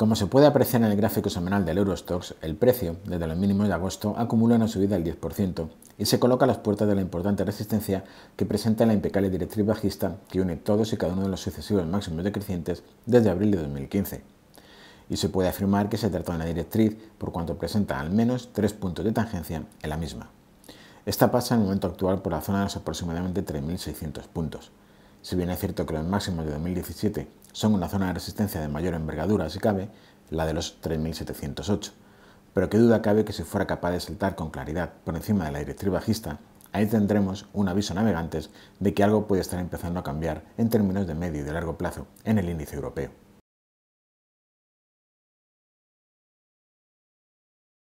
Como se puede apreciar en el gráfico semanal del Eurostox, el precio, desde los mínimos de agosto, acumula una subida del 10% y se coloca a las puertas de la importante resistencia que presenta la impecable directriz bajista que une todos y cada uno de los sucesivos máximos decrecientes desde abril de 2015. Y se puede afirmar que se trata de una directriz por cuanto presenta al menos tres puntos de tangencia en la misma. Esta pasa en el momento actual por la zona de los aproximadamente 3.600 puntos. Si bien es cierto que los máximos de 2017 son una zona de resistencia de mayor envergadura si cabe, la de los 3708, pero qué duda cabe que si fuera capaz de saltar con claridad por encima de la directriz bajista, ahí tendremos un aviso navegantes de que algo puede estar empezando a cambiar en términos de medio y de largo plazo en el índice europeo.